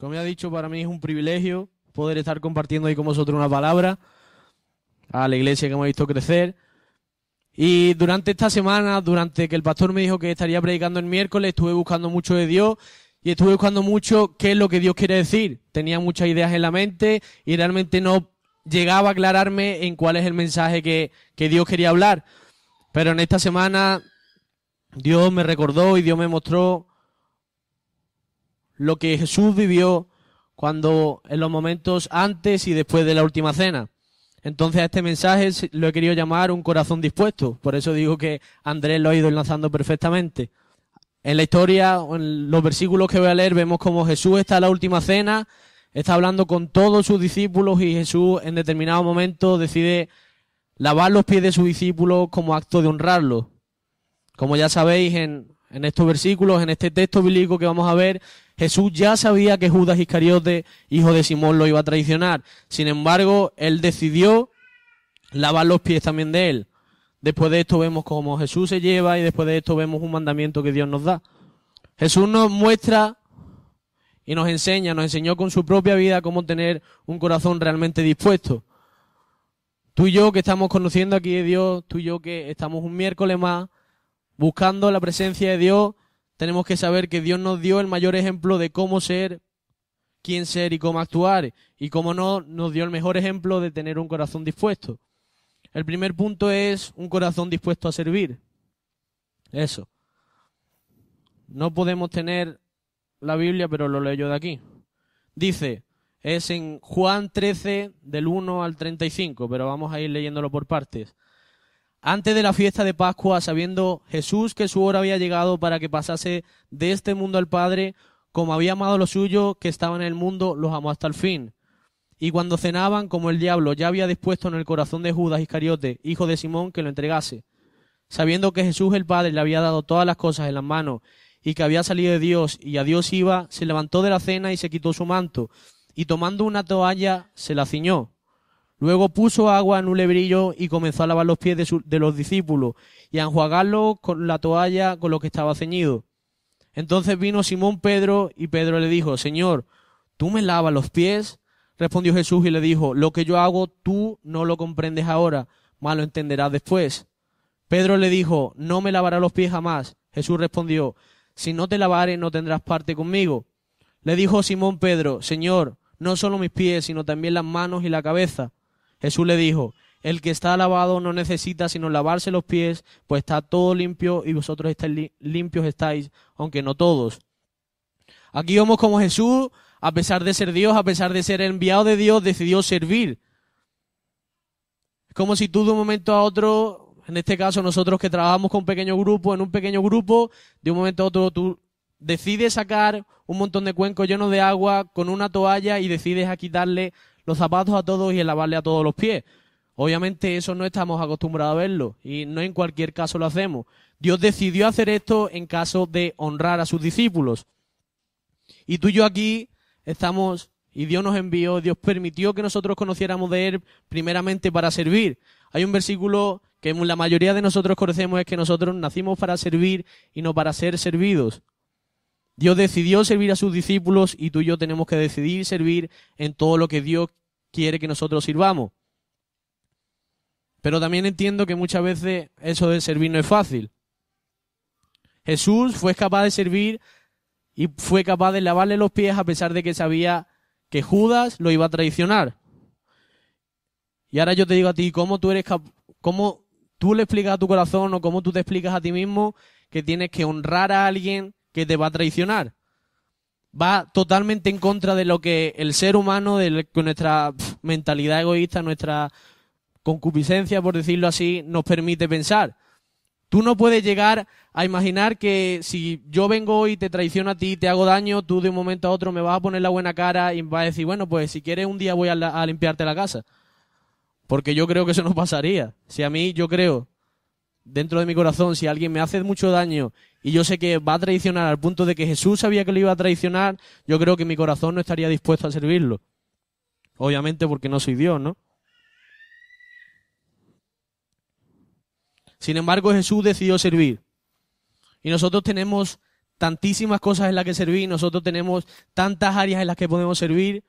Como ya ha dicho, para mí es un privilegio poder estar compartiendo ahí con vosotros una palabra a la iglesia que hemos visto crecer. Y durante esta semana, durante que el pastor me dijo que estaría predicando el miércoles, estuve buscando mucho de Dios y estuve buscando mucho qué es lo que Dios quiere decir. Tenía muchas ideas en la mente y realmente no llegaba a aclararme en cuál es el mensaje que, que Dios quería hablar. Pero en esta semana Dios me recordó y Dios me mostró lo que Jesús vivió cuando en los momentos antes y después de la última cena. Entonces a este mensaje lo he querido llamar un corazón dispuesto. Por eso digo que Andrés lo ha ido enlazando perfectamente. En la historia, en los versículos que voy a leer, vemos como Jesús está en la última cena, está hablando con todos sus discípulos y Jesús en determinado momento decide lavar los pies de sus discípulos como acto de honrarlos. Como ya sabéis, en en estos versículos, en este texto bíblico que vamos a ver, Jesús ya sabía que Judas Iscariote, hijo de Simón, lo iba a traicionar. Sin embargo, él decidió lavar los pies también de él. Después de esto vemos cómo Jesús se lleva y después de esto vemos un mandamiento que Dios nos da. Jesús nos muestra y nos enseña, nos enseñó con su propia vida cómo tener un corazón realmente dispuesto. Tú y yo que estamos conociendo aquí de Dios, tú y yo que estamos un miércoles más, buscando la presencia de Dios, tenemos que saber que Dios nos dio el mayor ejemplo de cómo ser, quién ser y cómo actuar, y cómo no, nos dio el mejor ejemplo de tener un corazón dispuesto. El primer punto es un corazón dispuesto a servir. Eso. No podemos tener la Biblia, pero lo leo yo de aquí. Dice, es en Juan 13 del 1 al 35, pero vamos a ir leyéndolo por partes. Antes de la fiesta de Pascua, sabiendo Jesús que su hora había llegado para que pasase de este mundo al Padre, como había amado los suyos que estaban en el mundo, los amó hasta el fin. Y cuando cenaban, como el diablo ya había dispuesto en el corazón de Judas Iscariote, hijo de Simón, que lo entregase, sabiendo que Jesús el Padre le había dado todas las cosas en las manos, y que había salido de Dios y a Dios iba, se levantó de la cena y se quitó su manto, y tomando una toalla se la ciñó Luego puso agua en un lebrillo y comenzó a lavar los pies de, los discípulos y a enjuagarlos con la toalla con lo que estaba ceñido. Entonces vino Simón Pedro y Pedro le dijo, Señor, ¿tú me lavas los pies? Respondió Jesús y le dijo, lo que yo hago tú no lo comprendes ahora, mas lo entenderás después. Pedro le dijo, no me lavará los pies jamás. Jesús respondió, si no te lavares no tendrás parte conmigo. Le dijo Simón Pedro, Señor, no solo mis pies, sino también las manos y la cabeza. Jesús le dijo, el que está lavado no necesita sino lavarse los pies, pues está todo limpio y vosotros estáis limpios estáis, aunque no todos. Aquí vemos como Jesús, a pesar de ser Dios, a pesar de ser enviado de Dios, decidió servir. Es como si tú de un momento a otro, en este caso nosotros que trabajamos con pequeño grupo, en un pequeño grupo, de un momento a otro tú decides sacar un montón de cuencos llenos de agua con una toalla y decides a quitarle los zapatos a todos y el lavarle a todos los pies. Obviamente eso no estamos acostumbrados a verlo y no en cualquier caso lo hacemos. Dios decidió hacer esto en caso de honrar a sus discípulos. Y tú y yo aquí estamos y Dios nos envió, Dios permitió que nosotros conociéramos de Él primeramente para servir. Hay un versículo que la mayoría de nosotros conocemos es que nosotros nacimos para servir y no para ser servidos. Dios decidió servir a sus discípulos y tú y yo tenemos que decidir servir en todo lo que Dios quiere que nosotros sirvamos. Pero también entiendo que muchas veces eso de servir no es fácil. Jesús fue capaz de servir y fue capaz de lavarle los pies a pesar de que sabía que Judas lo iba a traicionar. Y ahora yo te digo a ti, ¿cómo tú eres cómo tú le explicas a tu corazón o cómo tú te explicas a ti mismo que tienes que honrar a alguien que te va a traicionar. Va totalmente en contra de lo que el ser humano, de nuestra mentalidad egoísta, nuestra concupiscencia, por decirlo así, nos permite pensar. Tú no puedes llegar a imaginar que si yo vengo y te traiciono a ti, te hago daño, tú de un momento a otro me vas a poner la buena cara y vas a decir, bueno, pues si quieres un día voy a, a limpiarte la casa. Porque yo creo que eso no pasaría. Si a mí, yo creo, dentro de mi corazón, si alguien me hace mucho daño y yo sé que va a traicionar al punto de que Jesús sabía que lo iba a traicionar, yo creo que mi corazón no estaría dispuesto a servirlo. Obviamente porque no soy Dios, ¿no? Sin embargo, Jesús decidió servir. Y nosotros tenemos tantísimas cosas en las que servir, nosotros tenemos tantas áreas en las que podemos servir.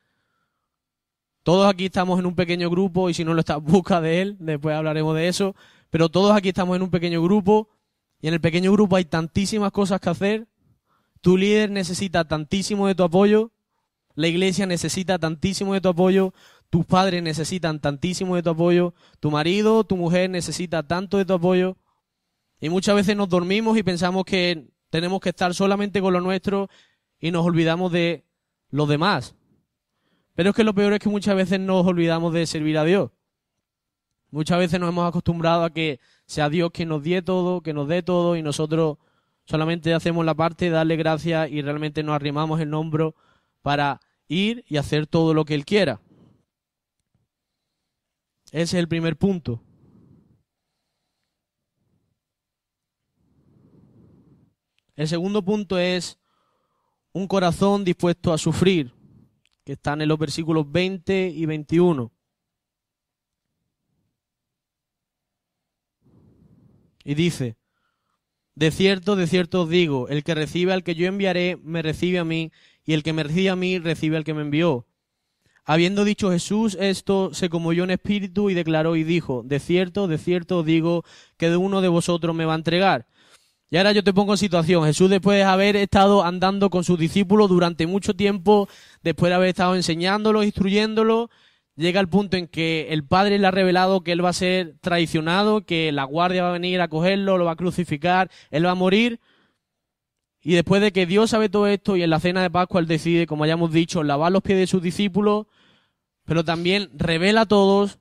Todos aquí estamos en un pequeño grupo y si no lo estás, busca de él, después hablaremos de eso. Pero todos aquí estamos en un pequeño grupo y en el pequeño grupo hay tantísimas cosas que hacer. Tu líder necesita tantísimo de tu apoyo. La iglesia necesita tantísimo de tu apoyo. Tus padres necesitan tantísimo de tu apoyo. Tu marido, tu mujer necesita tanto de tu apoyo. Y muchas veces nos dormimos y pensamos que tenemos que estar solamente con lo nuestro y nos olvidamos de los demás. Pero es que lo peor es que muchas veces nos olvidamos de servir a Dios. Muchas veces nos hemos acostumbrado a que sea Dios quien nos dé todo, que nos dé todo y nosotros solamente hacemos la parte de darle gracias y realmente nos arrimamos el hombro para ir y hacer todo lo que Él quiera. Ese es el primer punto. El segundo punto es un corazón dispuesto a sufrir, que están en los versículos 20 y 21. Y dice, de cierto, de cierto os digo, el que recibe al que yo enviaré, me recibe a mí, y el que me recibe a mí, recibe al que me envió. Habiendo dicho Jesús esto, se conmovió en espíritu y declaró y dijo, de cierto, de cierto os digo, que de uno de vosotros me va a entregar. Y ahora yo te pongo en situación, Jesús después de haber estado andando con sus discípulos durante mucho tiempo, después de haber estado enseñándolos, instruyéndolos, llega el punto en que el padre le ha revelado que él va a ser traicionado, que la guardia va a venir a cogerlo, lo va a crucificar, él va a morir. Y después de que Dios sabe todo esto y en la cena de Pascua él decide, como hayamos dicho, lavar los pies de sus discípulos, pero también revela a todos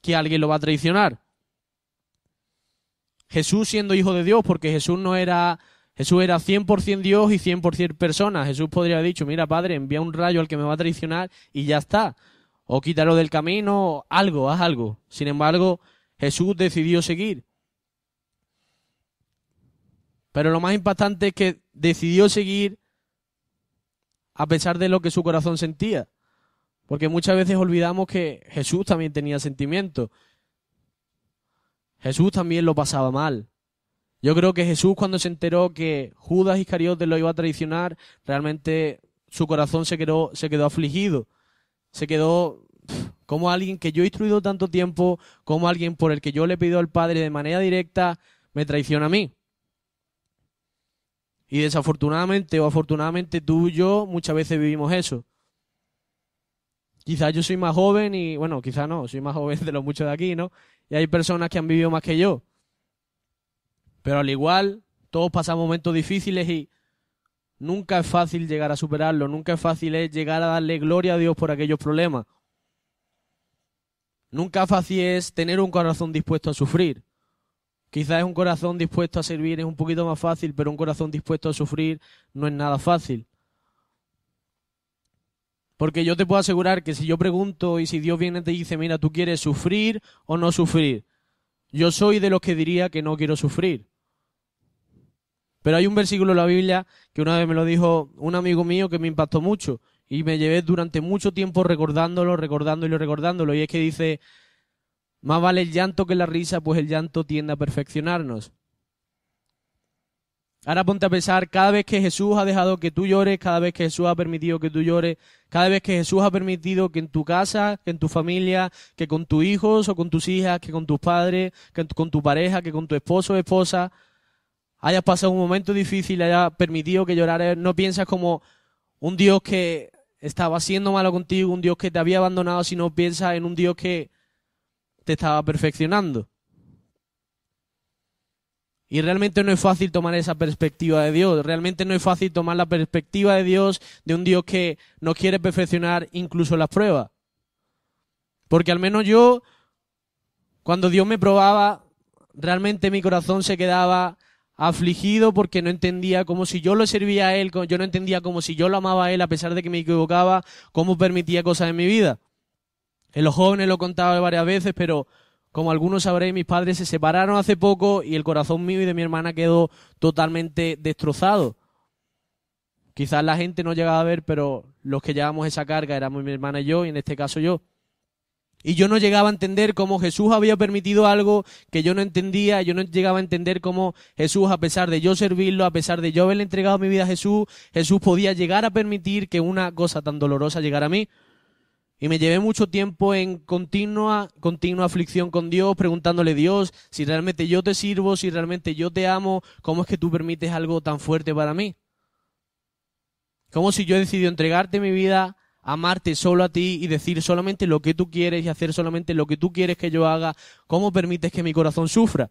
que alguien lo va a traicionar. Jesús siendo hijo de Dios, porque Jesús no era Jesús era 100% Dios y 100% persona. Jesús podría haber dicho, mira Padre, envía un rayo al que me va a traicionar y ya está o quítalo del camino, algo, haz algo. Sin embargo, Jesús decidió seguir. Pero lo más impactante es que decidió seguir a pesar de lo que su corazón sentía. Porque muchas veces olvidamos que Jesús también tenía sentimientos. Jesús también lo pasaba mal. Yo creo que Jesús cuando se enteró que Judas Iscariote lo iba a traicionar, realmente su corazón se quedó, se quedó afligido se quedó como alguien que yo he instruido tanto tiempo, como alguien por el que yo le pido al Padre de manera directa, me traiciona a mí. Y desafortunadamente o afortunadamente tú y yo muchas veces vivimos eso. Quizás yo soy más joven y, bueno, quizás no, soy más joven de los muchos de aquí, ¿no? Y hay personas que han vivido más que yo. Pero al igual, todos pasamos momentos difíciles y Nunca es fácil llegar a superarlo, nunca es fácil llegar a darle gloria a Dios por aquellos problemas. Nunca es fácil es tener un corazón dispuesto a sufrir. Quizás un corazón dispuesto a servir es un poquito más fácil, pero un corazón dispuesto a sufrir no es nada fácil. Porque yo te puedo asegurar que si yo pregunto y si Dios viene y te dice, mira, tú quieres sufrir o no sufrir, yo soy de los que diría que no quiero sufrir. Pero hay un versículo en la Biblia que una vez me lo dijo un amigo mío que me impactó mucho y me llevé durante mucho tiempo recordándolo, recordándolo y recordándolo. Y es que dice, más vale el llanto que la risa, pues el llanto tiende a perfeccionarnos. Ahora ponte a pensar, cada vez que Jesús ha dejado que tú llores, cada vez que Jesús ha permitido que tú llores, cada vez que Jesús ha permitido que en tu casa, que en tu familia, que con tus hijos o con tus hijas, que con tus padres, que con tu pareja, que con tu esposo o esposa, hayas pasado un momento difícil, hayas permitido que llorares, no piensas como un Dios que estaba siendo malo contigo, un Dios que te había abandonado, sino piensas en un Dios que te estaba perfeccionando. Y realmente no es fácil tomar esa perspectiva de Dios, realmente no es fácil tomar la perspectiva de Dios de un Dios que no quiere perfeccionar incluso las pruebas. Porque al menos yo, cuando Dios me probaba, realmente mi corazón se quedaba afligido porque no entendía como si yo lo servía a él, yo no entendía como si yo lo amaba a él a pesar de que me equivocaba, cómo permitía cosas en mi vida. En los jóvenes lo he contado varias veces, pero como algunos sabréis, mis padres se separaron hace poco y el corazón mío y de mi hermana quedó totalmente destrozado. Quizás la gente no llegaba a ver, pero los que llevábamos esa carga éramos mi hermana y yo, y en este caso yo. Y yo no llegaba a entender cómo Jesús había permitido algo que yo no entendía, yo no llegaba a entender cómo Jesús, a pesar de yo servirlo, a pesar de yo haberle entregado mi vida a Jesús, Jesús podía llegar a permitir que una cosa tan dolorosa llegara a mí. Y me llevé mucho tiempo en continua, continua aflicción con Dios, preguntándole Dios, si realmente yo te sirvo, si realmente yo te amo, ¿cómo es que tú permites algo tan fuerte para mí? Como si yo he decidido entregarte mi vida amarte solo a ti y decir solamente lo que tú quieres y hacer solamente lo que tú quieres que yo haga, ¿cómo permites que mi corazón sufra?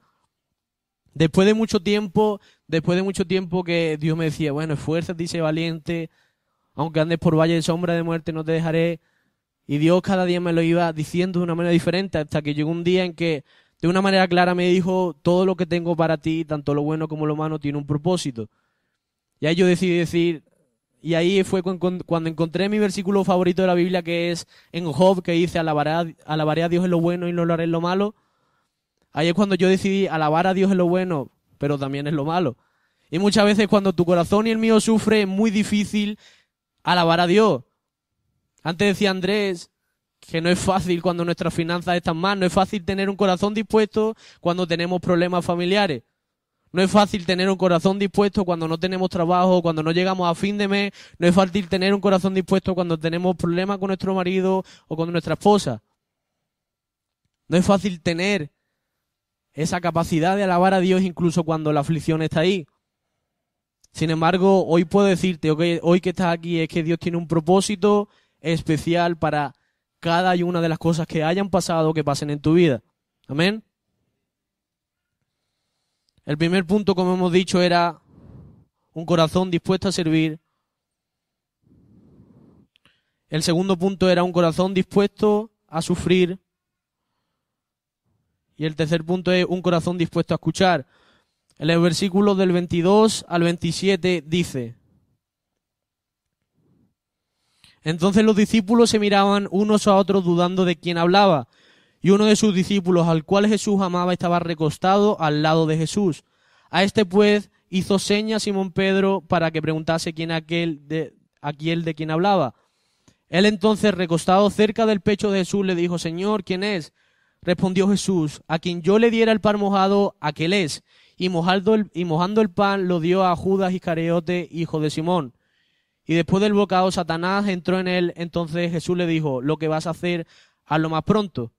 Después de mucho tiempo, después de mucho tiempo que Dios me decía, bueno, esfuérzate dice valiente, aunque andes por valle de sombra de muerte no te dejaré. Y Dios cada día me lo iba diciendo de una manera diferente hasta que llegó un día en que de una manera clara me dijo, todo lo que tengo para ti, tanto lo bueno como lo malo, tiene un propósito. Y ahí yo decidí decir, y ahí fue cuando encontré mi versículo favorito de la Biblia, que es en Job, que dice, alabaré, a Dios en lo bueno y no lo haré en lo malo. Ahí es cuando yo decidí alabar a Dios en lo bueno, pero también en lo malo. Y muchas veces cuando tu corazón y el mío sufre, es muy difícil alabar a Dios. Antes decía Andrés que no es fácil cuando nuestras finanzas están mal, no es fácil tener un corazón dispuesto cuando tenemos problemas familiares. No es fácil tener un corazón dispuesto cuando no tenemos trabajo, cuando no llegamos a fin de mes. No es fácil tener un corazón dispuesto cuando tenemos problemas con nuestro marido o con nuestra esposa. No es fácil tener esa capacidad de alabar a Dios incluso cuando la aflicción está ahí. Sin embargo, hoy puedo decirte, hoy que estás aquí, es que Dios tiene un propósito especial para cada y una de las cosas que hayan pasado, o que pasen en tu vida. Amén. El primer punto, como hemos dicho, era un corazón dispuesto a servir. El segundo punto era un corazón dispuesto a sufrir. Y el tercer punto es un corazón dispuesto a escuchar. En el versículo del 22 al 27 dice, Entonces los discípulos se miraban unos a otros dudando de quién hablaba. Y uno de sus discípulos, al cual Jesús amaba, estaba recostado al lado de Jesús. A este pues hizo seña Simón Pedro para que preguntase quién aquel de, aquel de quien hablaba. Él entonces, recostado cerca del pecho de Jesús, le dijo, Señor, ¿quién es? Respondió Jesús, a quien yo le diera el pan mojado, aquel es. Y y mojando el pan lo dio a Judas Iscariote, hijo de Simón. Y después del bocado, Satanás entró en él. Entonces Jesús le dijo, lo que vas a hacer, hazlo más pronto.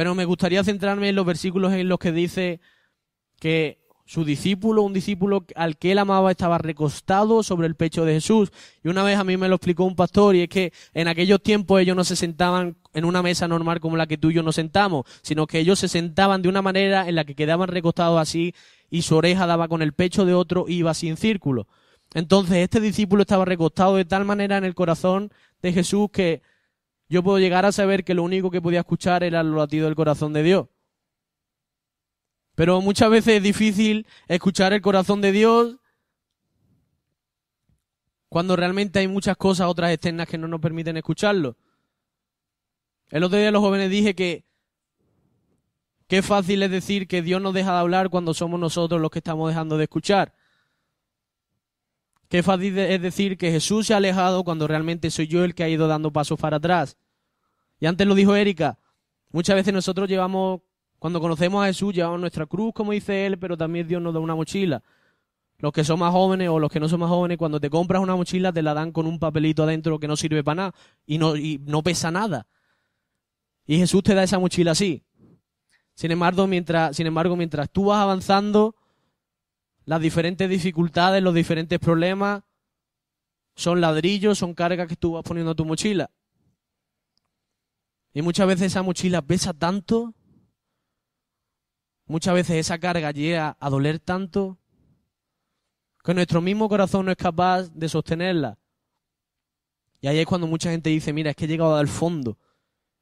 Pero me gustaría centrarme en los versículos en los que dice que su discípulo, un discípulo al que él amaba, estaba recostado sobre el pecho de Jesús. Y una vez a mí me lo explicó un pastor, y es que en aquellos tiempos ellos no se sentaban en una mesa normal como la que tú y yo nos sentamos, sino que ellos se sentaban de una manera en la que quedaban recostados así, y su oreja daba con el pecho de otro y iba sin círculo. Entonces este discípulo estaba recostado de tal manera en el corazón de Jesús que yo puedo llegar a saber que lo único que podía escuchar era lo latido del corazón de Dios. Pero muchas veces es difícil escuchar el corazón de Dios cuando realmente hay muchas cosas, otras externas que no nos permiten escucharlo. El otro día los jóvenes dije que qué fácil es decir que Dios nos deja de hablar cuando somos nosotros los que estamos dejando de escuchar. Qué fácil es decir que Jesús se ha alejado cuando realmente soy yo el que ha ido dando pasos para atrás. Y antes lo dijo Erika, muchas veces nosotros llevamos, cuando conocemos a Jesús, llevamos nuestra cruz, como dice él, pero también Dios nos da una mochila. Los que son más jóvenes o los que no son más jóvenes, cuando te compras una mochila te la dan con un papelito adentro que no sirve para nada y no, no pesa nada. Y Jesús te da esa mochila así. Sin embargo, mientras, sin embargo, mientras tú vas avanzando, las diferentes dificultades, los diferentes problemas, son ladrillos, son cargas que tú vas poniendo a tu mochila. Y muchas veces esa mochila pesa tanto, muchas veces esa carga llega a doler tanto, que nuestro mismo corazón no es capaz de sostenerla. Y ahí es cuando mucha gente dice, mira, es que he llegado al fondo.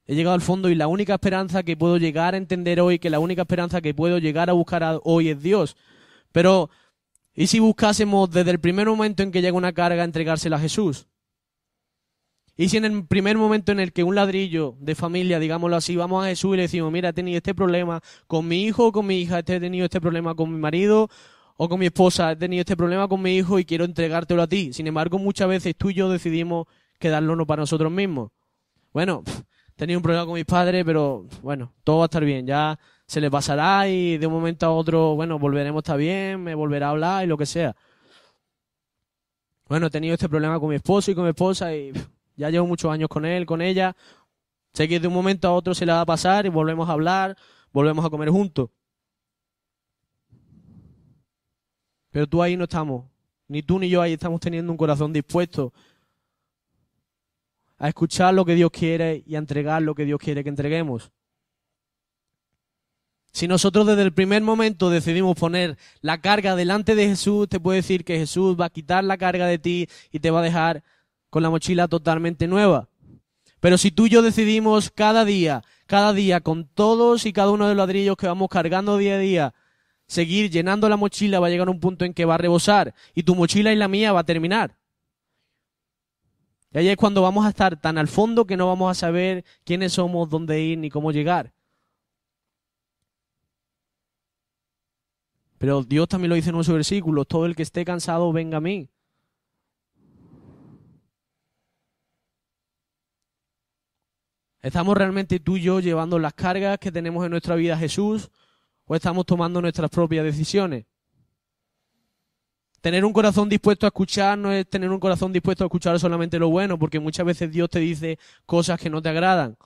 He llegado al fondo y la única esperanza que puedo llegar a entender hoy, que la única esperanza que puedo llegar a buscar hoy es Dios. Pero, ¿y si buscásemos desde el primer momento en que llega una carga entregársela a Jesús? ¿Y si en el primer momento en el que un ladrillo de familia, digámoslo así, vamos a Jesús y le decimos, mira, he tenido este problema con mi hijo o con mi hija, he tenido este problema con mi marido o con mi esposa, he tenido este problema con mi hijo y quiero entregártelo a ti? Sin embargo, muchas veces tú y yo decidimos uno para nosotros mismos. Bueno, he tenido un problema con mis padres, pero bueno, todo va a estar bien, ya se le pasará y de un momento a otro, bueno, volveremos a bien, me volverá a hablar y lo que sea. Bueno, he tenido este problema con mi esposo y con mi esposa y ya llevo muchos años con él, con ella. Sé que de un momento a otro se le va a pasar y volvemos a hablar, volvemos a comer juntos. Pero tú ahí no estamos. Ni tú ni yo ahí estamos teniendo un corazón dispuesto a escuchar lo que Dios quiere y a entregar lo que Dios quiere que entreguemos. Si nosotros desde el primer momento decidimos poner la carga delante de Jesús, te puede decir que Jesús va a quitar la carga de ti y te va a dejar con la mochila totalmente nueva. Pero si tú y yo decidimos cada día, cada día, con todos y cada uno de los ladrillos que vamos cargando día a día, seguir llenando la mochila, va a llegar un punto en que va a rebosar y tu mochila y la mía va a terminar. Y ahí es cuando vamos a estar tan al fondo que no vamos a saber quiénes somos, dónde ir ni cómo llegar. Pero Dios también lo dice en nuestro versículo, todo el que esté cansado venga a mí. ¿Estamos realmente tú y yo llevando las cargas que tenemos en nuestra vida a Jesús o estamos tomando nuestras propias decisiones? Tener un corazón dispuesto a escuchar no es tener un corazón dispuesto a escuchar solamente lo bueno, porque muchas veces Dios te dice cosas que no te agradan.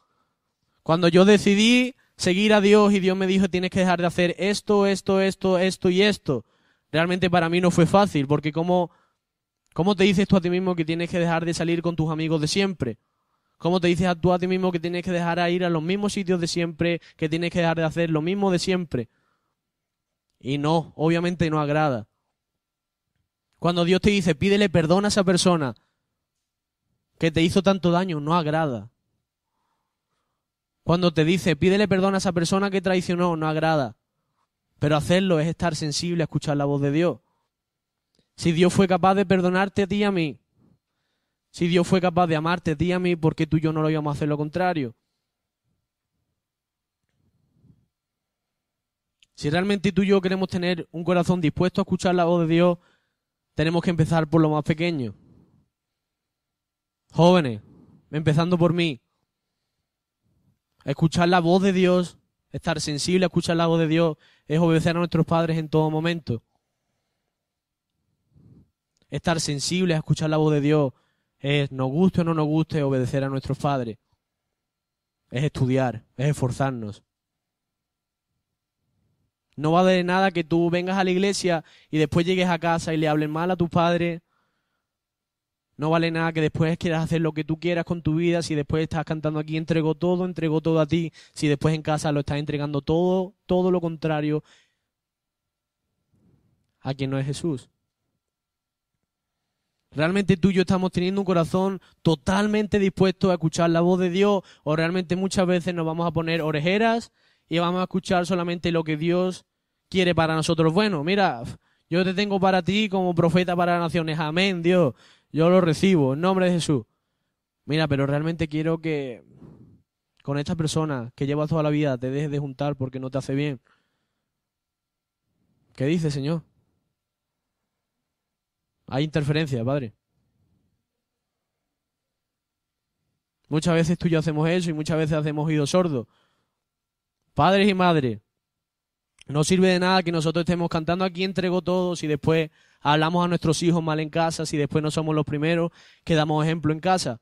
Cuando yo decidí seguir a Dios y Dios me dijo tienes que dejar de hacer esto, esto, esto, esto y esto. Realmente para mí no fue fácil, porque ¿cómo, cómo te dices tú a ti mismo que tienes que dejar de salir con tus amigos de siempre? ¿Cómo te dices tú a ti mismo que tienes que dejar de ir a los mismos sitios de siempre, que tienes que dejar de hacer lo mismo de siempre? Y no, obviamente no agrada. Cuando Dios te dice, pídele perdón a esa persona que te hizo tanto daño, no agrada. Cuando te dice, pídele perdón a esa persona que traicionó, no agrada. Pero hacerlo es estar sensible a escuchar la voz de Dios. Si Dios fue capaz de perdonarte a ti a mí, si Dios fue capaz de amarte a ti a mí, ¿por qué tú y yo no lo íbamos a hacer lo contrario? Si realmente tú y yo queremos tener un corazón dispuesto a escuchar la voz de Dios, tenemos que empezar por lo más pequeño. Jóvenes, empezando por mí, Escuchar la voz de Dios, estar sensible a escuchar la voz de Dios, es obedecer a nuestros padres en todo momento. Estar sensible a escuchar la voz de Dios es, nos guste o no nos guste, obedecer a nuestros padres. Es estudiar, es esforzarnos. No va de nada que tú vengas a la iglesia y después llegues a casa y le hablen mal a tus padres, no vale nada que después quieras hacer lo que tú quieras con tu vida, si después estás cantando aquí entrego todo, entrego todo a ti, si después en casa lo estás entregando todo, todo lo contrario a quien no es Jesús. ¿Realmente tú y yo estamos teniendo un corazón totalmente dispuesto a escuchar la voz de Dios o realmente muchas veces nos vamos a poner orejeras y vamos a escuchar solamente lo que Dios quiere para nosotros? Bueno, mira, yo te tengo para ti como profeta para las naciones. Amén, Dios. Yo lo recibo, en nombre de Jesús. Mira, pero realmente quiero que con esta persona que llevas toda la vida te dejes de juntar porque no te hace bien. ¿Qué dice, Señor? Hay interferencia, Padre. Muchas veces tú y yo hacemos eso y muchas veces hacemos ido sordos. Padres y madres, no sirve de nada que nosotros estemos cantando aquí entrego todos y después hablamos a nuestros hijos mal en casa, si después no somos los primeros que damos ejemplo en casa.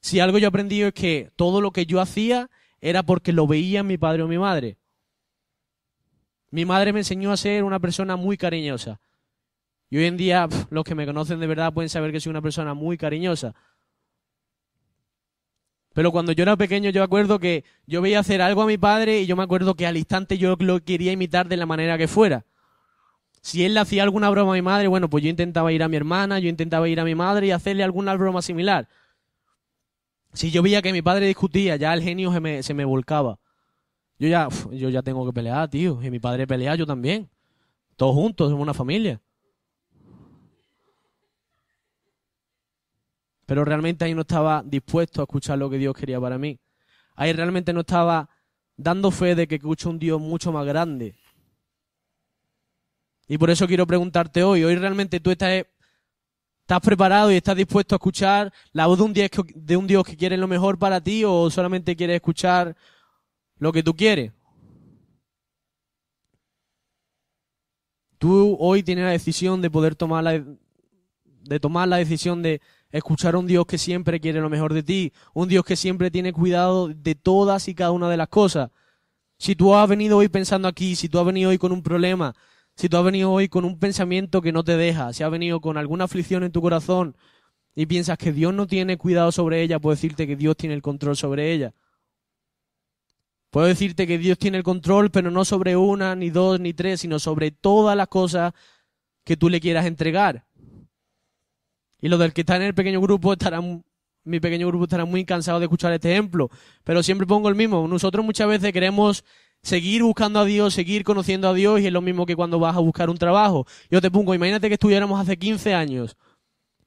Si algo yo he aprendido es que todo lo que yo hacía era porque lo veía mi padre o mi madre. Mi madre me enseñó a ser una persona muy cariñosa. Y hoy en día los que me conocen de verdad pueden saber que soy una persona muy cariñosa. Pero cuando yo era pequeño yo acuerdo que yo veía hacer algo a mi padre y yo me acuerdo que al instante yo lo quería imitar de la manera que fuera. Si él le hacía alguna broma a mi madre, bueno, pues yo intentaba ir a mi hermana, yo intentaba ir a mi madre y hacerle alguna broma similar. Si yo veía que mi padre discutía, ya el genio se me, se me volcaba. Yo ya, yo ya tengo que pelear, tío. Y mi padre pelea, yo también. Todos juntos, somos una familia. Pero realmente ahí no estaba dispuesto a escuchar lo que Dios quería para mí. Ahí realmente no estaba dando fe de que escucho un Dios mucho más grande, y por eso quiero preguntarte hoy, hoy realmente tú estás, preparado y estás dispuesto a escuchar la voz de un, Dios que, quiere lo mejor para ti o solamente quieres escuchar lo que tú quieres. Tú hoy tienes la decisión de poder tomar la, de tomar la decisión de escuchar a un Dios que siempre quiere lo mejor de ti, un Dios que siempre tiene cuidado de todas y cada una de las cosas. Si tú has venido hoy pensando aquí, si tú has venido hoy con un problema, si tú has venido hoy con un pensamiento que no te deja, si has venido con alguna aflicción en tu corazón y piensas que Dios no tiene cuidado sobre ella, puedo decirte que Dios tiene el control sobre ella. Puedo decirte que Dios tiene el control, pero no sobre una, ni dos, ni tres, sino sobre todas las cosas que tú le quieras entregar. Y los del que está en el pequeño grupo estarán, mi pequeño grupo estará muy cansado de escuchar este ejemplo, pero siempre pongo el mismo. Nosotros muchas veces queremos seguir buscando a Dios, seguir conociendo a Dios, y es lo mismo que cuando vas a buscar un trabajo. Yo te pongo, imagínate que estuviéramos hace 15 años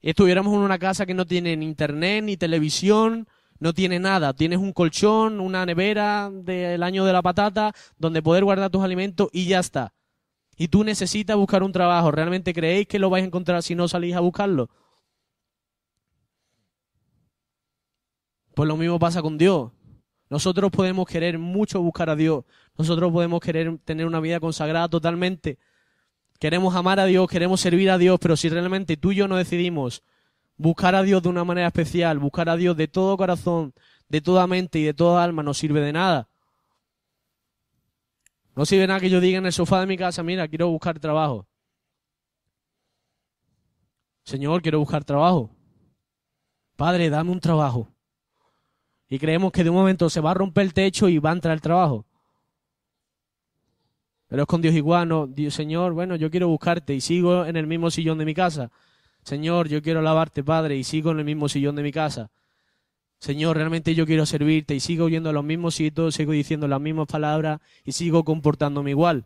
y estuviéramos en una casa que no tiene ni internet, ni televisión, no tiene nada. Tienes un colchón, una nevera del año de la patata, donde poder guardar tus alimentos y ya está. Y tú necesitas buscar un trabajo. ¿Realmente creéis que lo vais a encontrar si no salís a buscarlo? Pues lo mismo pasa con Dios. Nosotros podemos querer mucho buscar a Dios. Nosotros podemos querer tener una vida consagrada totalmente. Queremos amar a Dios, queremos servir a Dios, pero si realmente tú y yo no decidimos buscar a Dios de una manera especial, buscar a Dios de todo corazón, de toda mente y de toda alma, no sirve de nada. No sirve nada que yo diga en el sofá de mi casa, mira, quiero buscar trabajo. Señor, quiero buscar trabajo. Padre, dame un trabajo y creemos que de un momento se va a romper el techo y va a entrar el trabajo. Pero es con Dios igual, no, Dios, Señor, bueno, yo quiero buscarte y sigo en el mismo sillón de mi casa. Señor, yo quiero alabarte, Padre, y sigo en el mismo sillón de mi casa. Señor, realmente yo quiero servirte y sigo oyendo a los mismos sitios, sigo diciendo las mismas palabras y sigo comportándome igual.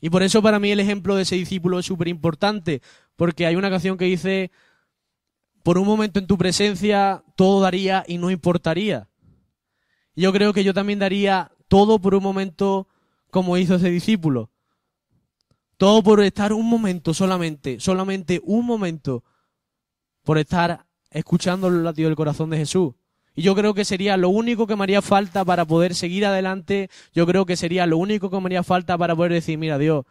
Y por eso para mí el ejemplo de ese discípulo es súper importante, porque hay una canción que dice, por un momento en tu presencia todo daría y no importaría. Yo creo que yo también daría todo por un momento como hizo ese discípulo. Todo por estar un momento solamente, solamente un momento, por estar escuchando el latido del corazón de Jesús. Y yo creo que sería lo único que me haría falta para poder seguir adelante. Yo creo que sería lo único que me haría falta para poder decir, mira Dios,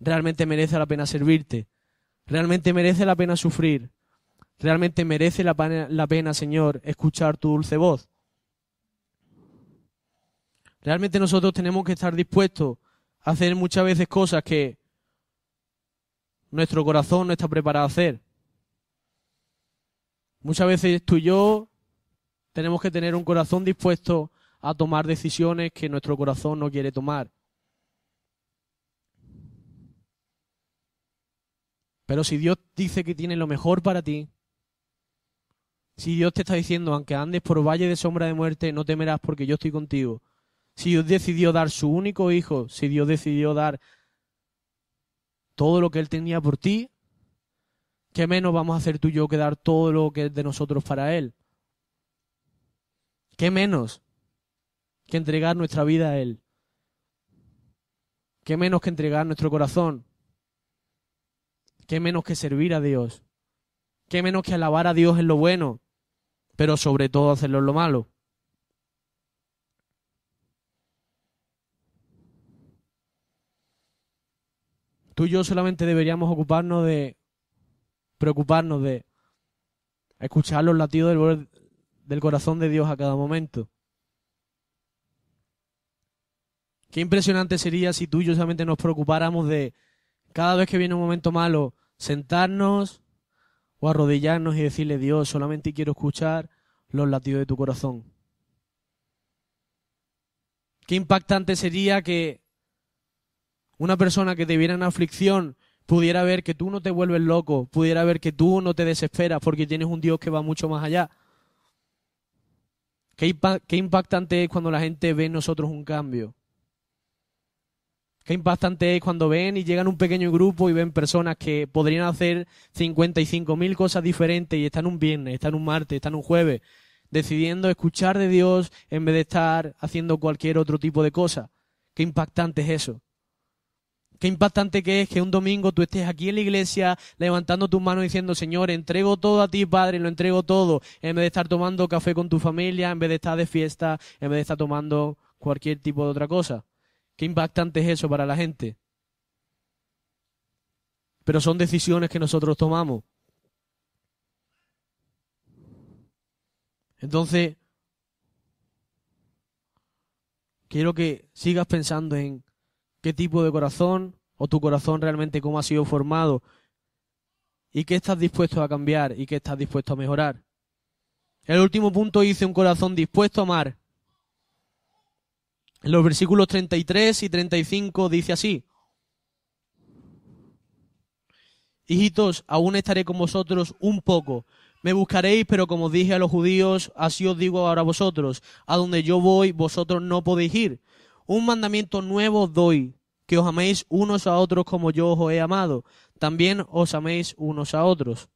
realmente merece la pena servirte. Realmente merece la pena sufrir. Realmente merece la pena, Señor, escuchar tu dulce voz. Realmente nosotros tenemos que estar dispuestos a hacer muchas veces cosas que nuestro corazón no está preparado a hacer. Muchas veces tú y yo tenemos que tener un corazón dispuesto a tomar decisiones que nuestro corazón no quiere tomar. Pero si Dios dice que tiene lo mejor para ti, si Dios te está diciendo, aunque andes por valle de sombra de muerte, no temerás porque yo estoy contigo. Si Dios decidió dar su único hijo, si Dios decidió dar todo lo que Él tenía por ti, ¿qué menos vamos a hacer tú y yo que dar todo lo que es de nosotros para Él? ¿Qué menos que entregar nuestra vida a Él? ¿Qué menos que entregar nuestro corazón? ¿Qué menos que servir a Dios? ¿Qué menos que alabar a Dios en lo bueno? pero sobre todo hacerlo en lo malo. Tú y yo solamente deberíamos ocuparnos de preocuparnos de escuchar los latidos del, del corazón de Dios a cada momento. Qué impresionante sería si tú y yo solamente nos preocupáramos de cada vez que viene un momento malo, sentarnos, o arrodillarnos y decirle, Dios, solamente quiero escuchar los latidos de tu corazón. Qué impactante sería que una persona que te viera en aflicción pudiera ver que tú no te vuelves loco, pudiera ver que tú no te desesperas porque tienes un Dios que va mucho más allá. Qué, impactante es cuando la gente ve en nosotros un cambio. Qué impactante es cuando ven y llegan un pequeño grupo y ven personas que podrían hacer 55.000 cosas diferentes y están un viernes, están un martes, están un jueves, decidiendo escuchar de Dios en vez de estar haciendo cualquier otro tipo de cosa. Qué impactante es eso. Qué impactante que es que un domingo tú estés aquí en la iglesia levantando tus manos diciendo, Señor, entrego todo a ti, Padre, lo entrego todo, en vez de estar tomando café con tu familia, en vez de estar de fiesta, en vez de estar tomando cualquier tipo de otra cosa. Qué impactante es eso para la gente. Pero son decisiones que nosotros tomamos. Entonces, quiero que sigas pensando en qué tipo de corazón o tu corazón realmente cómo ha sido formado y qué estás dispuesto a cambiar y qué estás dispuesto a mejorar. El último punto dice un corazón dispuesto a amar. En los versículos 33 y 35 dice así. Hijitos, aún estaré con vosotros un poco. Me buscaréis, pero como dije a los judíos, así os digo ahora a vosotros. A donde yo voy, vosotros no podéis ir. Un mandamiento nuevo os doy, que os améis unos a otros como yo os he amado. También os améis unos a otros.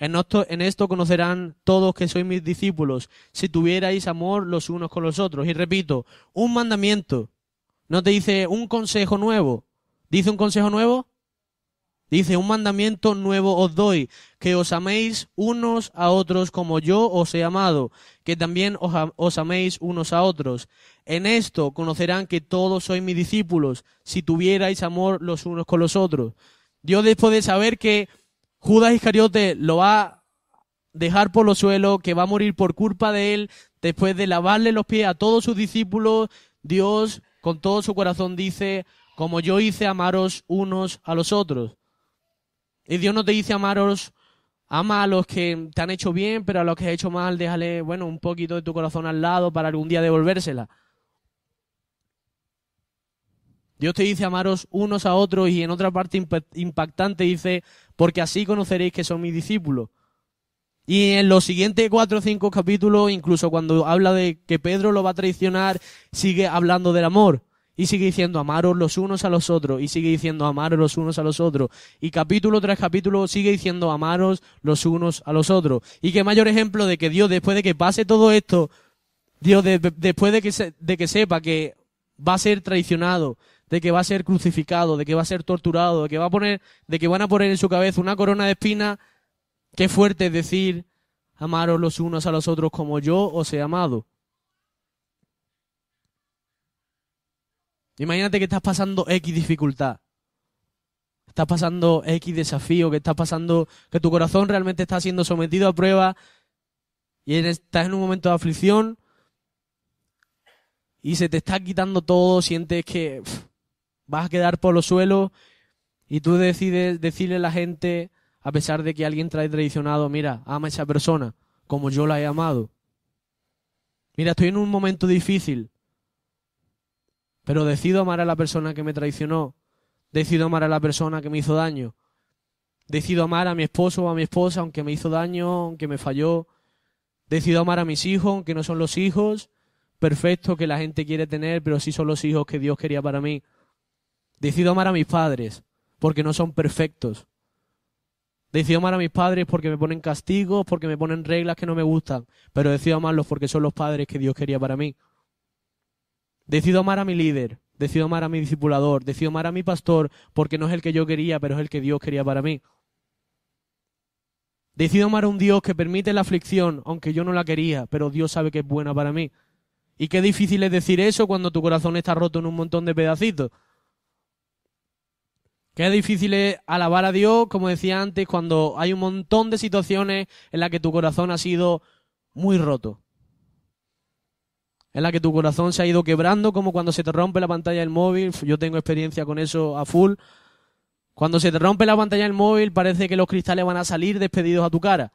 En esto, conocerán todos que sois mis discípulos, si tuvierais amor los unos con los otros. Y repito, un mandamiento. No te dice un consejo nuevo. ¿Dice un consejo nuevo? Dice, un mandamiento nuevo os doy, que os améis unos a otros como yo os he amado, que también os, améis unos a otros. En esto conocerán que todos sois mis discípulos, si tuvierais amor los unos con los otros. Dios después de saber que Judas Iscariote lo va a dejar por los suelos, que va a morir por culpa de él, después de lavarle los pies a todos sus discípulos, Dios con todo su corazón dice, como yo hice, amaros unos a los otros. Y Dios no te dice amaros, ama a los que te han hecho bien, pero a los que has hecho mal, déjale, bueno, un poquito de tu corazón al lado para algún día devolvérsela. Dios te dice amaros unos a otros y en otra parte impactante dice, porque así conoceréis que son mis discípulos. Y en los siguientes cuatro o cinco capítulos, incluso cuando habla de que Pedro lo va a traicionar, sigue hablando del amor. Y sigue diciendo, amaros los unos a los otros. Y sigue diciendo, amaros los unos a los otros. Y capítulo tras capítulo sigue diciendo, amaros los unos a los otros. Y qué mayor ejemplo de que Dios, después de que pase todo esto, Dios, después de que, de que sepa que va a ser traicionado, de que va a ser crucificado, de que va a ser torturado, de que va a poner, de que van a poner en su cabeza una corona de espinas. Qué fuerte es decir, amaros los unos a los otros como yo os he amado. Imagínate que estás pasando X dificultad. Estás pasando X desafío, que estás pasando, que tu corazón realmente está siendo sometido a prueba y estás en un momento de aflicción y se te está quitando todo, sientes que vas a quedar por los suelos y tú decides decirle a la gente, a pesar de que alguien trae traicionado, mira, ama a esa persona como yo la he amado. Mira, estoy en un momento difícil, pero decido amar a la persona que me traicionó, decido amar a la persona que me hizo daño, decido amar a mi esposo o a mi esposa aunque me hizo daño, aunque me falló, decido amar a mis hijos aunque no son los hijos perfectos que la gente quiere tener, pero sí son los hijos que Dios quería para mí. Decido amar a mis padres porque no son perfectos. Decido amar a mis padres porque me ponen castigos, porque me ponen reglas que no me gustan, pero decido amarlos porque son los padres que Dios quería para mí. Decido amar a mi líder, decido amar a mi discipulador, decido amar a mi pastor porque no es el que yo quería, pero es el que Dios quería para mí. Decido amar a un Dios que permite la aflicción, aunque yo no la quería, pero Dios sabe que es buena para mí. Y qué difícil es decir eso cuando tu corazón está roto en un montón de pedacitos. Qué difícil alabar a Dios, como decía antes, cuando hay un montón de situaciones en las que tu corazón ha sido muy roto. En la que tu corazón se ha ido quebrando, como cuando se te rompe la pantalla del móvil. Yo tengo experiencia con eso a full. Cuando se te rompe la pantalla del móvil, parece que los cristales van a salir despedidos a tu cara.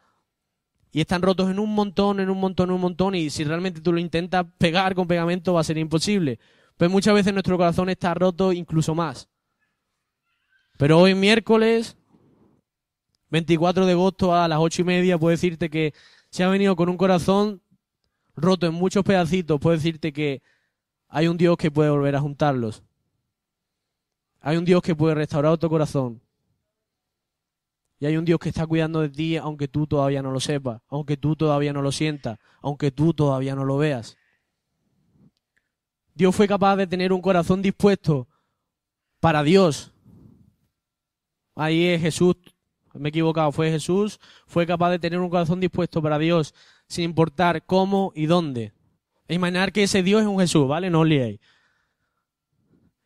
Y están rotos en un montón, en un montón, en un montón. Y si realmente tú lo intentas pegar con pegamento, va a ser imposible. Pues muchas veces nuestro corazón está roto incluso más. Pero hoy miércoles, 24 de agosto a las ocho y media, puedo decirte que se ha venido con un corazón roto en muchos pedacitos. Puedo decirte que hay un Dios que puede volver a juntarlos. Hay un Dios que puede restaurar otro corazón. Y hay un Dios que está cuidando de ti aunque tú todavía no lo sepas, aunque tú todavía no lo sientas, aunque tú todavía no lo veas. Dios fue capaz de tener un corazón dispuesto para Dios Ahí es Jesús, me he equivocado, fue Jesús, fue capaz de tener un corazón dispuesto para Dios, sin importar cómo y dónde. Imaginar que ese Dios es un Jesús, ¿vale? No os liéis.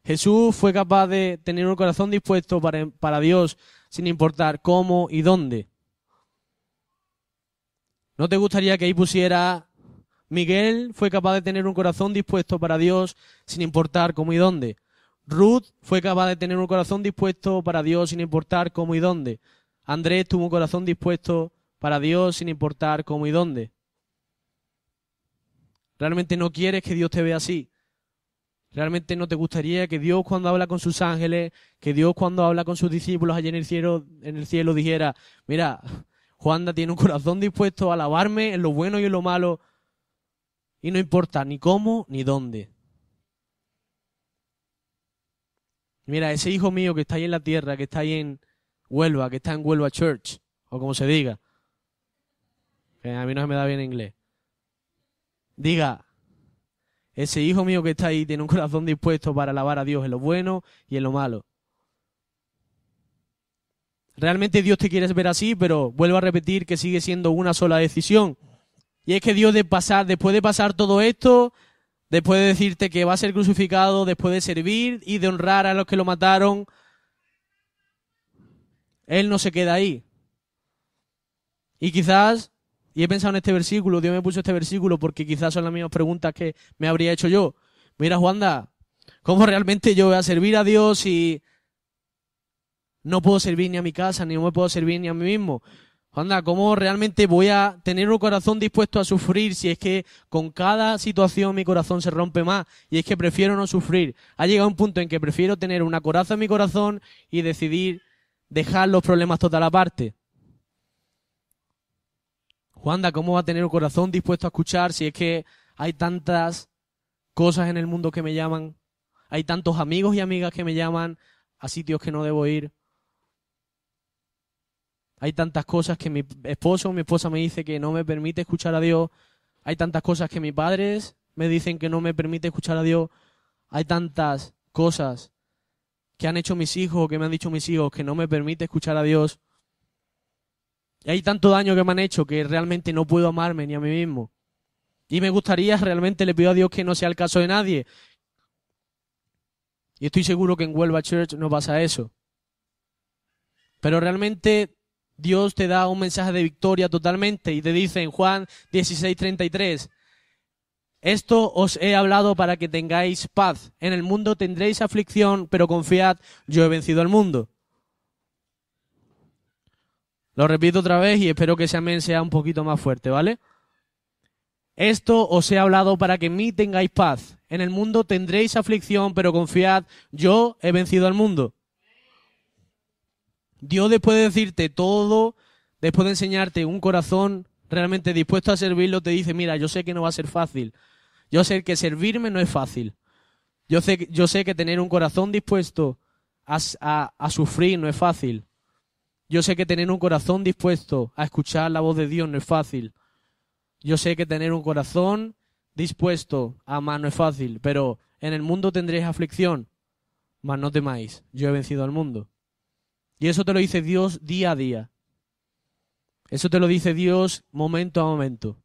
Jesús fue capaz de tener un corazón dispuesto para, para Dios, sin importar cómo y dónde. ¿No te gustaría que ahí pusiera Miguel fue capaz de tener un corazón dispuesto para Dios, sin importar cómo y dónde? Ruth fue capaz de tener un corazón dispuesto para Dios sin importar cómo y dónde. Andrés tuvo un corazón dispuesto para Dios sin importar cómo y dónde. Realmente no quieres que Dios te vea así. Realmente no te gustaría que Dios cuando habla con sus ángeles, que Dios cuando habla con sus discípulos allí en el cielo, en el cielo dijera, mira, Juanda tiene un corazón dispuesto a alabarme en lo bueno y en lo malo, y no importa ni cómo ni dónde. Mira, ese hijo mío que está ahí en la tierra, que está ahí en Huelva, que está en Huelva Church, o como se diga, que a mí no se me da bien inglés, diga, ese hijo mío que está ahí tiene un corazón dispuesto para alabar a Dios en lo bueno y en lo malo. Realmente Dios te quiere ver así, pero vuelvo a repetir que sigue siendo una sola decisión. Y es que Dios de pasar, después de pasar todo esto, después de decirte que va a ser crucificado, después de servir y de honrar a los que lo mataron, Él no se queda ahí. Y quizás, y he pensado en este versículo, Dios me puso este versículo porque quizás son las mismas preguntas que me habría hecho yo. Mira, Juanda, ¿cómo realmente yo voy a servir a Dios si no puedo servir ni a mi casa, ni no me puedo servir ni a mí mismo? Juanda, ¿cómo realmente voy a tener un corazón dispuesto a sufrir si es que con cada situación mi corazón se rompe más? Y es que prefiero no sufrir. Ha llegado un punto en que prefiero tener una coraza en mi corazón y decidir dejar los problemas total aparte. Juanda, ¿cómo va a tener un corazón dispuesto a escuchar si es que hay tantas cosas en el mundo que me llaman? Hay tantos amigos y amigas que me llaman a sitios que no debo ir. Hay tantas cosas que mi esposo o mi esposa me dice que no me permite escuchar a Dios. Hay tantas cosas que mis padres me dicen que no me permite escuchar a Dios. Hay tantas cosas que han hecho mis hijos o que me han dicho mis hijos que no me permite escuchar a Dios. Y hay tanto daño que me han hecho que realmente no puedo amarme ni a mí mismo. Y me gustaría, realmente le pido a Dios que no sea el caso de nadie. Y estoy seguro que en Huelva Church no pasa eso. Pero realmente Dios te da un mensaje de victoria totalmente y te dice en Juan 16:33, esto os he hablado para que tengáis paz. En el mundo tendréis aflicción, pero confiad, yo he vencido al mundo. Lo repito otra vez y espero que ese amén sea un poquito más fuerte, ¿vale? Esto os he hablado para que en mí tengáis paz. En el mundo tendréis aflicción, pero confiad, yo he vencido al mundo. Dios después de decirte todo, después de enseñarte un corazón realmente dispuesto a servirlo, te dice, mira, yo sé que no va a ser fácil. Yo sé que servirme no es fácil. Yo sé, que tener un corazón dispuesto a sufrir no es fácil. Yo sé que tener un corazón dispuesto a escuchar la voz de Dios no es fácil. Yo sé que tener un corazón dispuesto a amar no es fácil, pero en el mundo tendréis aflicción. Mas no temáis, yo he vencido al mundo. Y eso te lo dice Dios día a día. Eso te lo dice Dios momento a momento.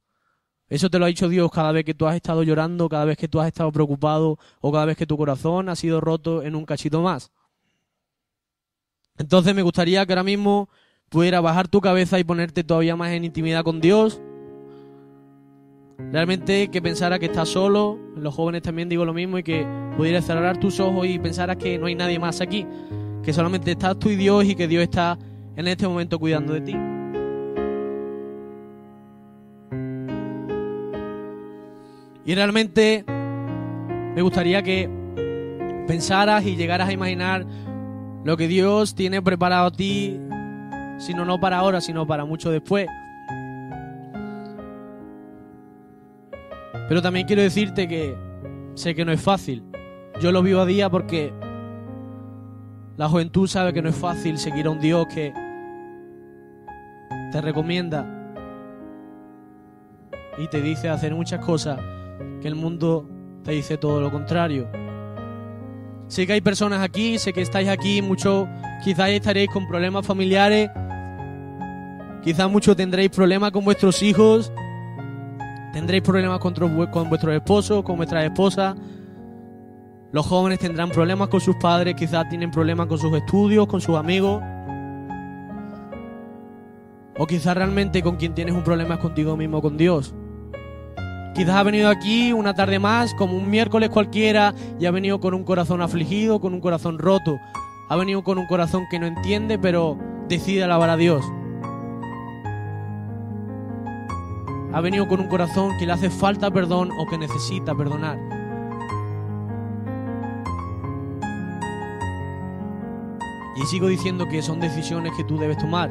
Eso te lo ha dicho Dios cada vez que tú has estado llorando, cada vez que tú has estado preocupado o cada vez que tu corazón ha sido roto en un cachito más. Entonces me gustaría que ahora mismo pudiera bajar tu cabeza y ponerte todavía más en intimidad con Dios. Realmente que pensara que estás solo, los jóvenes también digo lo mismo, y que pudieras cerrar tus ojos y pensaras que no hay nadie más aquí que solamente estás tú y Dios y que Dios está en este momento cuidando de ti. Y realmente me gustaría que pensaras y llegaras a imaginar lo que Dios tiene preparado a ti, sino no para ahora, sino para mucho después. Pero también quiero decirte que sé que no es fácil. Yo lo vivo a día porque la juventud sabe que no es fácil seguir a un Dios que te recomienda y te dice hacer muchas cosas que el mundo te dice todo lo contrario. Sé que hay personas aquí, sé que estáis aquí, muchos quizás estaréis con problemas familiares, quizás muchos tendréis problemas con vuestros hijos, tendréis problemas con, vuestros esposos, con vuestras esposas, los jóvenes tendrán problemas con sus padres, quizás tienen problemas con sus estudios, con sus amigos. O quizás realmente con quien tienes un problema es contigo mismo, con Dios. Quizás ha venido aquí una tarde más, como un miércoles cualquiera, y ha venido con un corazón afligido, con un corazón roto. Ha venido con un corazón que no entiende, pero decide alabar a Dios. Ha venido con un corazón que le hace falta perdón o que necesita perdonar. Y sigo diciendo que son decisiones que tú debes tomar.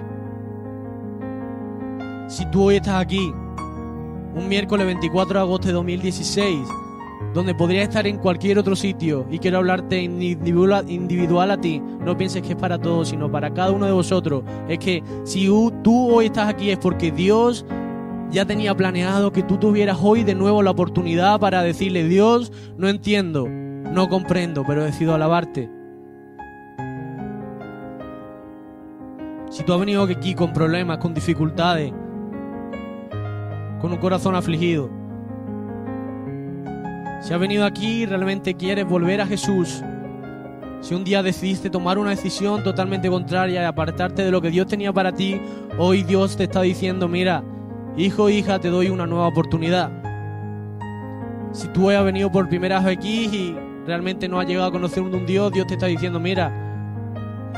Si tú hoy estás aquí, un miércoles 24 de agosto de 2016, donde podría estar en cualquier otro sitio y quiero hablarte individual a ti, no pienses que es para todos, sino para cada uno de vosotros. Es que si tú hoy estás aquí es porque Dios ya tenía planeado que tú tuvieras hoy de nuevo la oportunidad para decirle, Dios, no entiendo, no comprendo, pero decido alabarte. Si tú has venido aquí con problemas, con dificultades, con un corazón afligido, si has venido aquí y realmente quieres volver a Jesús, si un día decidiste tomar una decisión totalmente contraria y apartarte de lo que Dios tenía para ti, hoy Dios te está diciendo, mira, hijo, hija, te doy una nueva oportunidad. Si tú has venido por primera vez aquí y realmente no has llegado a conocer un Dios, Dios te está diciendo, mira,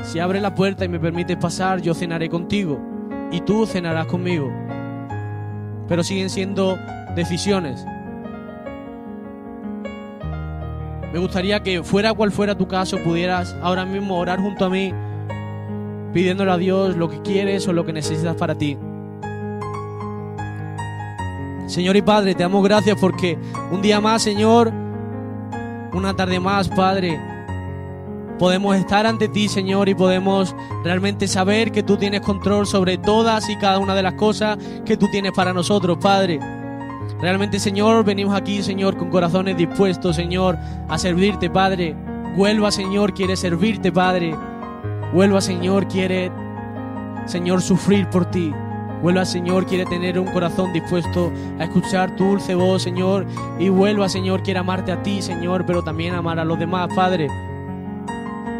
si abres la puerta y me permites pasar, yo cenaré contigo y tú cenarás conmigo. Pero siguen siendo decisiones. Me gustaría que fuera cual fuera tu caso, pudieras ahora mismo orar junto a mí, pidiéndole a Dios lo que quieres o lo que necesitas para ti. Señor y Padre, te damos gracias porque un día más, Señor, una tarde más, Padre, podemos estar ante ti, Señor, y podemos realmente saber que tú tienes control sobre todas y cada una de las cosas que tú tienes para nosotros, Padre. Realmente, Señor, venimos aquí, Señor, con corazones dispuestos, Señor, a servirte, Padre. Vuelva, Señor, quiere servirte, Padre. Vuelva, Señor, quiere, Señor, sufrir por ti. Vuelva, Señor, quiere tener un corazón dispuesto a escuchar tu dulce voz, Señor. Y vuelva, Señor, quiere amarte a ti, Señor, pero también amar a los demás, Padre.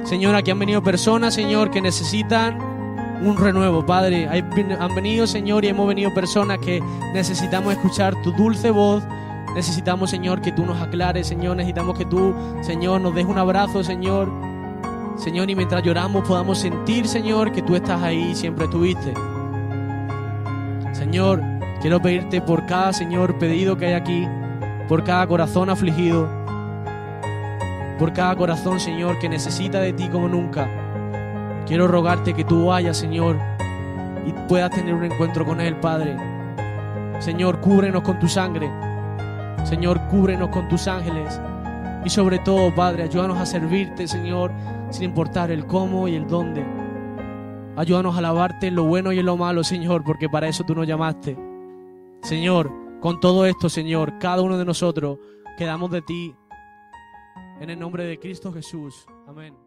Señor, aquí han venido personas, Señor, que necesitan un renuevo, Padre. Han venido, Señor, y hemos venido personas que necesitamos escuchar tu dulce voz. Necesitamos, Señor, que tú nos aclares, Señor. Necesitamos que tú, Señor, nos des un abrazo, Señor. Señor, y mientras lloramos podamos sentir, Señor, que tú estás ahí siempre estuviste. Señor, quiero pedirte por cada, Señor, pedido que hay aquí, por cada corazón afligido, por cada corazón, Señor, que necesita de ti como nunca. Quiero rogarte que tú vayas, Señor, y puedas tener un encuentro con Él, Padre. Señor, cúbrenos con tu sangre. Señor, cúbrenos con tus ángeles. Y sobre todo, Padre, ayúdanos a servirte, Señor, sin importar el cómo y el dónde. Ayúdanos a alabarte en lo bueno y en lo malo, Señor, porque para eso tú nos llamaste. Señor, con todo esto, Señor, cada uno de nosotros quedamos de ti en el nombre de Cristo Jesús. Amén.